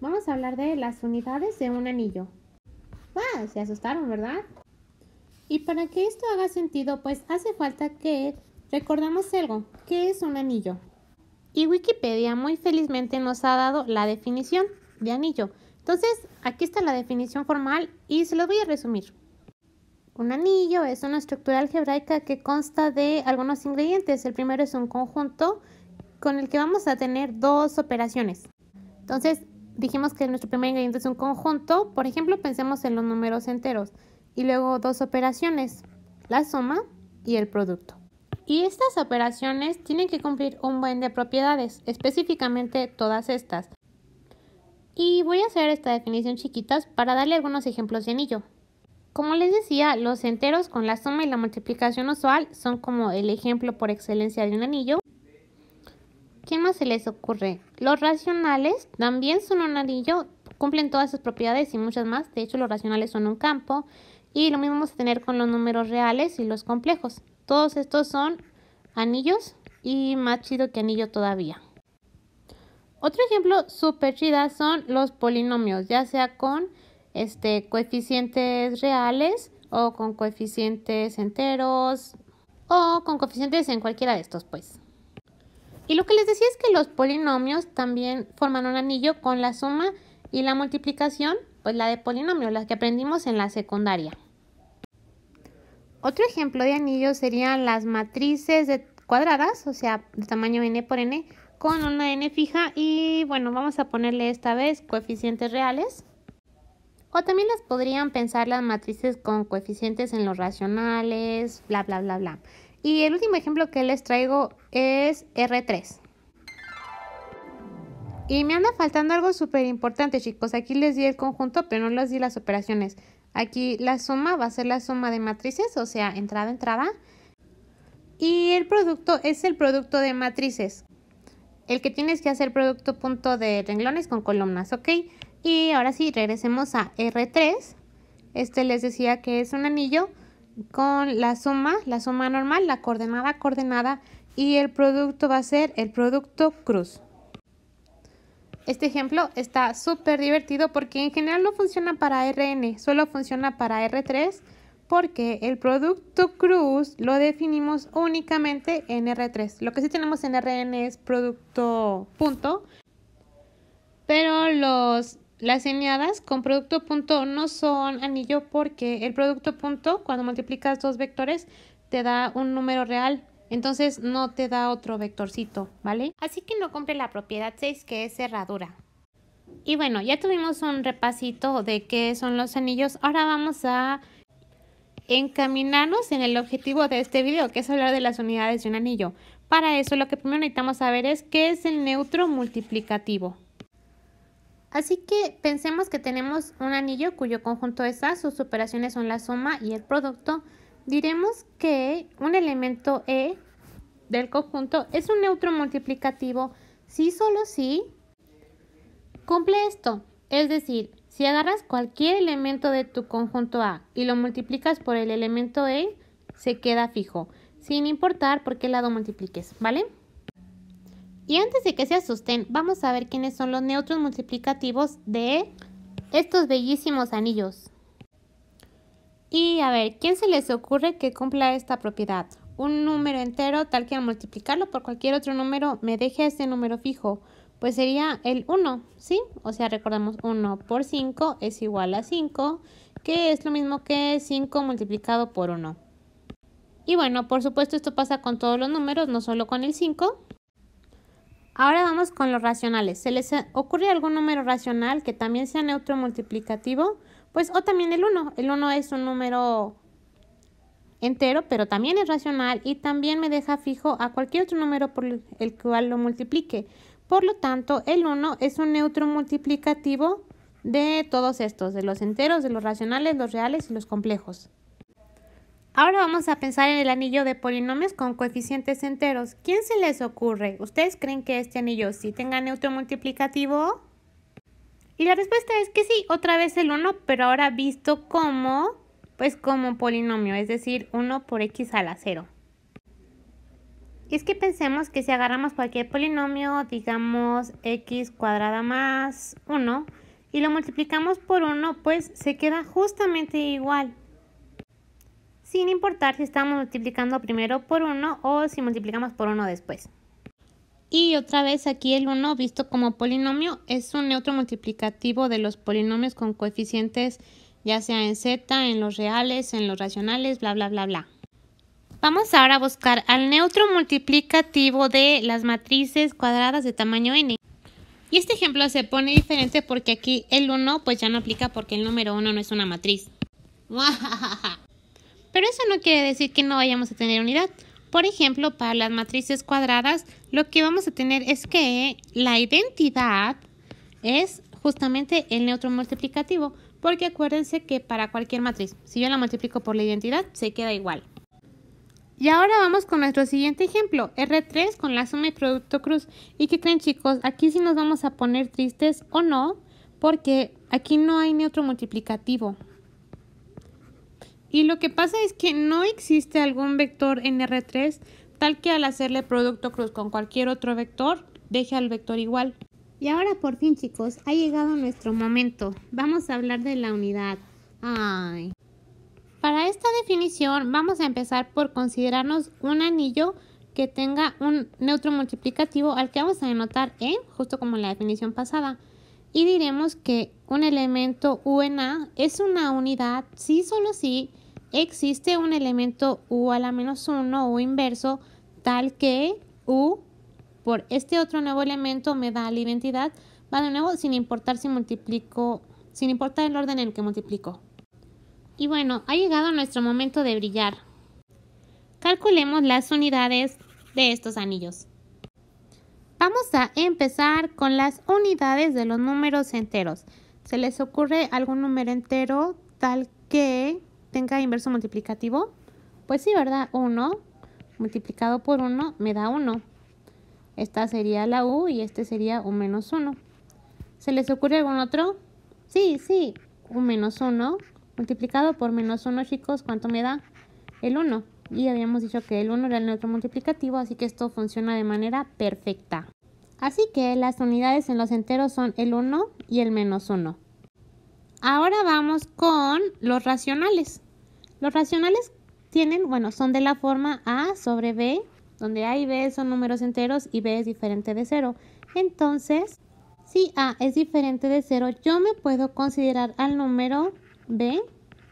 vamos a hablar de las unidades de un anillo. Ah, se asustaron, ¿verdad? Y para que esto haga sentido, pues hace falta que recordemos algo, ¿qué es un anillo? Y Wikipedia muy felizmente nos ha dado la definición de anillo. Entonces, aquí está la definición formal y se lo voy a resumir. Un anillo es una estructura algebraica que consta de algunos ingredientes. El primero es un conjunto con el que vamos a tener dos operaciones. Entonces, dijimos que nuestro primer ingrediente es un conjunto. Por ejemplo, pensemos en los números enteros. Y luego dos operaciones, la suma y el producto. Y estas operaciones tienen que cumplir un buen de propiedades, específicamente todas estas. Y voy a hacer esta definición chiquitas para darle algunos ejemplos de anillo. Como les decía, los enteros con la suma y la multiplicación usual son como el ejemplo por excelencia de un anillo. ¿Qué más se les ocurre? Los racionales también son un anillo, cumplen todas sus propiedades y muchas más. De hecho, los racionales son un campo. Y lo mismo vamos a tener con los números reales y los complejos. Todos estos son anillos y más chido que anillo todavía. Otro ejemplo súper chida son los polinomios, ya sea con este, coeficientes reales o con coeficientes enteros o con coeficientes en cualquiera de estos, pues. Y lo que les decía es que los polinomios también forman un anillo con la suma y la multiplicación, pues la de polinomios, las que aprendimos en la secundaria. Otro ejemplo de anillo serían las matrices de cuadradas, o sea, de tamaño n por n, con una n fija y bueno, vamos a ponerle esta vez coeficientes reales. O también las podrían pensar las matrices con coeficientes en los racionales, bla, bla, bla, bla. Y el último ejemplo que les traigo es R3. Y me anda faltando algo súper importante, chicos. Aquí les di el conjunto, pero no les di las operaciones. Aquí la suma va a ser la suma de matrices, o sea, entrada, entrada. Y el producto es el producto de matrices. El que tienes que hacer producto punto de renglones con columnas, ¿ok? Y ahora sí, regresemos a R3. Este les decía que es un anillo con la suma, la suma normal, la coordenada, coordenada y el producto va a ser el producto cruz. Este ejemplo está súper divertido porque en general no funciona para Rn, solo funciona para R3 porque el producto cruz lo definimos únicamente en R3. Lo que sí tenemos en Rn es producto punto, pero los las eneadas con producto punto no son anillo porque el producto punto, cuando multiplicas dos vectores, te da un número real. Entonces no te da otro vectorcito, ¿vale? Así que no cumple la propiedad 6 que es cerradura. Y bueno, ya tuvimos un repasito de qué son los anillos. Ahora vamos a encaminarnos en el objetivo de este video, que es hablar de las unidades de un anillo. Para eso lo que primero necesitamos saber es qué es el neutro multiplicativo. Así que pensemos que tenemos un anillo cuyo conjunto es A, sus operaciones son la suma y el producto. Diremos que un elemento E del conjunto es un neutro multiplicativo si solo si cumple esto. Es decir, si agarras cualquier elemento de tu conjunto A y lo multiplicas por el elemento E, se queda fijo, sin importar por qué lado multipliques, ¿vale? Y antes de que se asusten, vamos a ver quiénes son los neutros multiplicativos de estos bellísimos anillos. Y a ver, ¿quién se les ocurre que cumpla esta propiedad? Un número entero tal que al multiplicarlo por cualquier otro número me deje este número fijo. Pues sería el 1, ¿sí? O sea, recordemos 1 por 5 es igual a 5, que es lo mismo que 5 multiplicado por 1. Y bueno, por supuesto esto pasa con todos los números, no solo con el 5. Ahora vamos con los racionales. ¿Se les ocurre algún número racional que también sea neutro multiplicativo? Pues, o también el 1. El 1 es un número entero, pero también es racional y también me deja fijo a cualquier otro número por el cual lo multiplique. Por lo tanto, el 1 es un neutro multiplicativo de todos estos, de los enteros, de los racionales, los reales y los complejos. Ahora vamos a pensar en el anillo de polinomios con coeficientes enteros. ¿Quién se les ocurre? ¿Ustedes creen que este anillo sí tenga neutro multiplicativo? Y la respuesta es que sí, otra vez el 1, pero ahora visto como, pues como polinomio, es decir, 1 por x a la 0. Y es que pensemos que si agarramos cualquier polinomio, digamos x cuadrada más 1, y lo multiplicamos por 1, pues se queda justamente igual sin importar si estamos multiplicando primero por 1 o si multiplicamos por 1 después. Y otra vez aquí el 1 visto como polinomio es un neutro multiplicativo de los polinomios con coeficientes ya sea en z, en los reales, en los racionales, bla, bla, bla, bla. Vamos ahora a buscar al neutro multiplicativo de las matrices cuadradas de tamaño n. Y este ejemplo se pone diferente porque aquí el 1 pues ya no aplica porque el número 1 no es una matriz. Pero eso no quiere decir que no vayamos a tener unidad. Por ejemplo, para las matrices cuadradas, lo que vamos a tener es que la identidad es justamente el neutro multiplicativo, porque acuérdense que para cualquier matriz, si yo la multiplico por la identidad, se queda igual. Y ahora vamos con nuestro siguiente ejemplo, R3 con la suma y producto cruz. ¿Y qué creen chicos? Aquí sí nos vamos a poner tristes o no, porque aquí no hay neutro multiplicativo. Y lo que pasa es que no existe algún vector en r 3 tal que al hacerle producto cruz con cualquier otro vector, deje al vector igual. Y ahora por fin chicos, ha llegado nuestro momento. Vamos a hablar de la unidad. Ay. Para esta definición vamos a empezar por considerarnos un anillo que tenga un neutro multiplicativo al que vamos a denotar en, justo como la definición pasada y diremos que un elemento U en A es una unidad si solo si existe un elemento U a la menos 1 U inverso tal que U por este otro nuevo elemento me da la identidad, va de nuevo sin importar si multiplico, sin importar el orden en el que multiplico. Y bueno, ha llegado nuestro momento de brillar. Calculemos las unidades de estos anillos. Vamos a empezar con las unidades de los números enteros. ¿Se les ocurre algún número entero tal que tenga inverso multiplicativo? Pues sí, ¿verdad? 1 multiplicado por 1 me da 1. Esta sería la U y este sería un menos 1. ¿Se les ocurre algún otro? Sí, sí, un menos 1 multiplicado por menos 1, chicos, ¿cuánto me da? El 1. Y habíamos dicho que el 1 era el neutro multiplicativo, así que esto funciona de manera perfecta. Así que las unidades en los enteros son el 1 y el menos 1. Ahora vamos con los racionales. Los racionales tienen, bueno, son de la forma A sobre B, donde A y B son números enteros y B es diferente de 0. Entonces, si A es diferente de 0, yo me puedo considerar al número B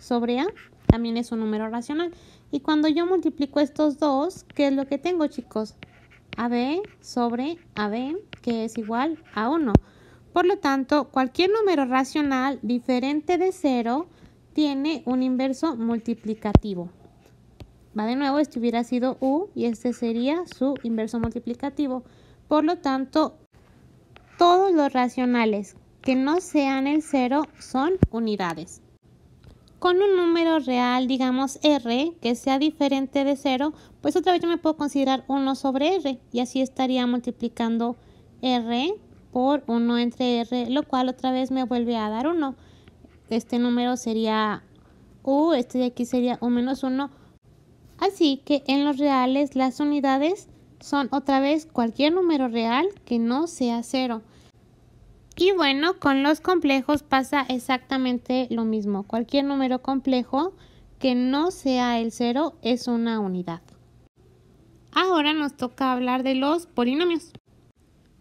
sobre A, también es un número racional. Y cuando yo multiplico estos dos, ¿qué es lo que tengo, chicos? AB sobre AB, que es igual a 1. Por lo tanto, cualquier número racional diferente de 0 tiene un inverso multiplicativo. Va de nuevo, este hubiera sido U y este sería su inverso multiplicativo. Por lo tanto, todos los racionales que no sean el 0 son unidades. Con un número real, digamos R, que sea diferente de 0, pues otra vez yo me puedo considerar 1 sobre r y así estaría multiplicando r por 1 entre r, lo cual otra vez me vuelve a dar 1. Este número sería u, este de aquí sería u menos 1. Así que en los reales las unidades son otra vez cualquier número real que no sea 0. Y bueno, con los complejos pasa exactamente lo mismo. Cualquier número complejo que no sea el 0 es una unidad. Ahora nos toca hablar de los polinomios.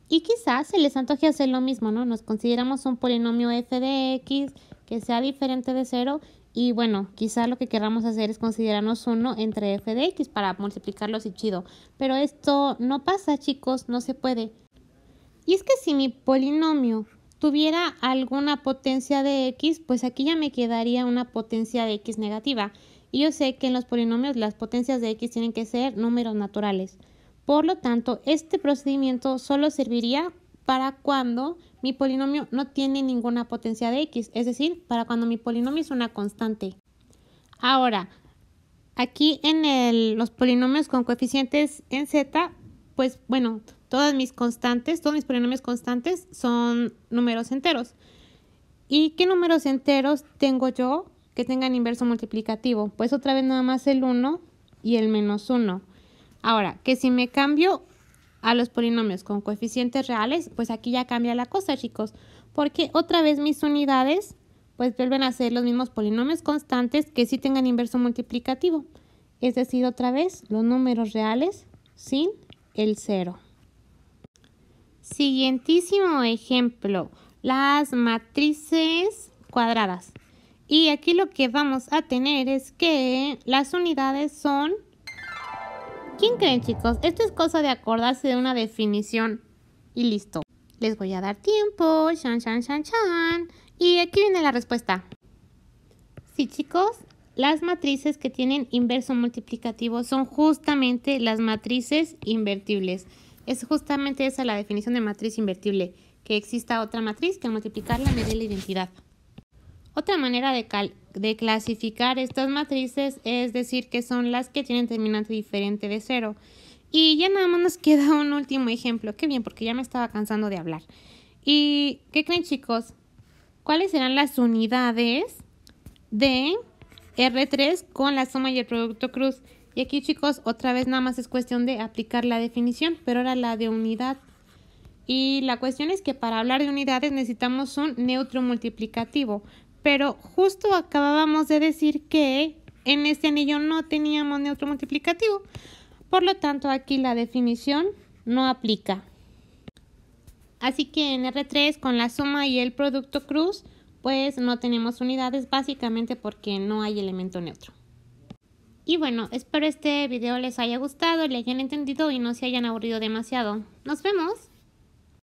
Y quizás se les antoje hacer lo mismo, ¿no? Nos consideramos un polinomio f de x que sea diferente de 0 y bueno, quizás lo que querramos hacer es considerarnos 1 entre f de x para multiplicarlos y chido. Pero esto no pasa, chicos, no se puede. Y es que si mi polinomio tuviera alguna potencia de x, pues aquí ya me quedaría una potencia de x negativa. Y yo sé que en los polinomios las potencias de x tienen que ser números naturales. Por lo tanto, este procedimiento solo serviría para cuando mi polinomio no tiene ninguna potencia de x, es decir, para cuando mi polinomio es una constante. Ahora, aquí en los polinomios con coeficientes en z, pues bueno, todas mis constantes, todos mis polinomios constantes son números enteros. ¿Y qué números enteros tengo yo que tengan inverso multiplicativo. Pues otra vez nada más el 1 y el menos 1. Ahora, que si me cambio a los polinomios con coeficientes reales, pues aquí ya cambia la cosa, chicos, porque otra vez mis unidades pues vuelven a ser los mismos polinomios constantes que sí tengan inverso multiplicativo. Es decir, otra vez, los números reales sin el 0. Siguiente ejemplo, las matrices cuadradas. Y aquí lo que vamos a tener es que las unidades son... ¿Quién creen chicos? Esto es cosa de acordarse de una definición y listo. Les voy a dar tiempo, Y aquí viene la respuesta. Sí chicos, las matrices que tienen inverso multiplicativo son justamente las matrices invertibles. Es justamente esa la definición de matriz invertible, que exista otra matriz que multiplicarla me dé la identidad. Otra manera de, clasificar estas matrices es decir que son las que tienen terminante diferente de cero. Y ya nada más nos queda un último ejemplo. Qué bien, porque ya me estaba cansando de hablar. ¿Y qué creen chicos? ¿Cuáles serán las unidades de R3 con la suma y el producto cruz? Y aquí chicos, otra vez nada más es cuestión de aplicar la definición, pero ahora la de unidad. Y la cuestión es que para hablar de unidades necesitamos un neutro multiplicativo pero justo acabábamos de decir que en este anillo no teníamos neutro multiplicativo. Por lo tanto, aquí la definición no aplica. Así que en R3 con la suma y el producto cruz, pues no tenemos unidades básicamente porque no hay elemento neutro. Y bueno, espero este video les haya gustado, le hayan entendido y no se hayan aburrido demasiado. ¡Nos vemos!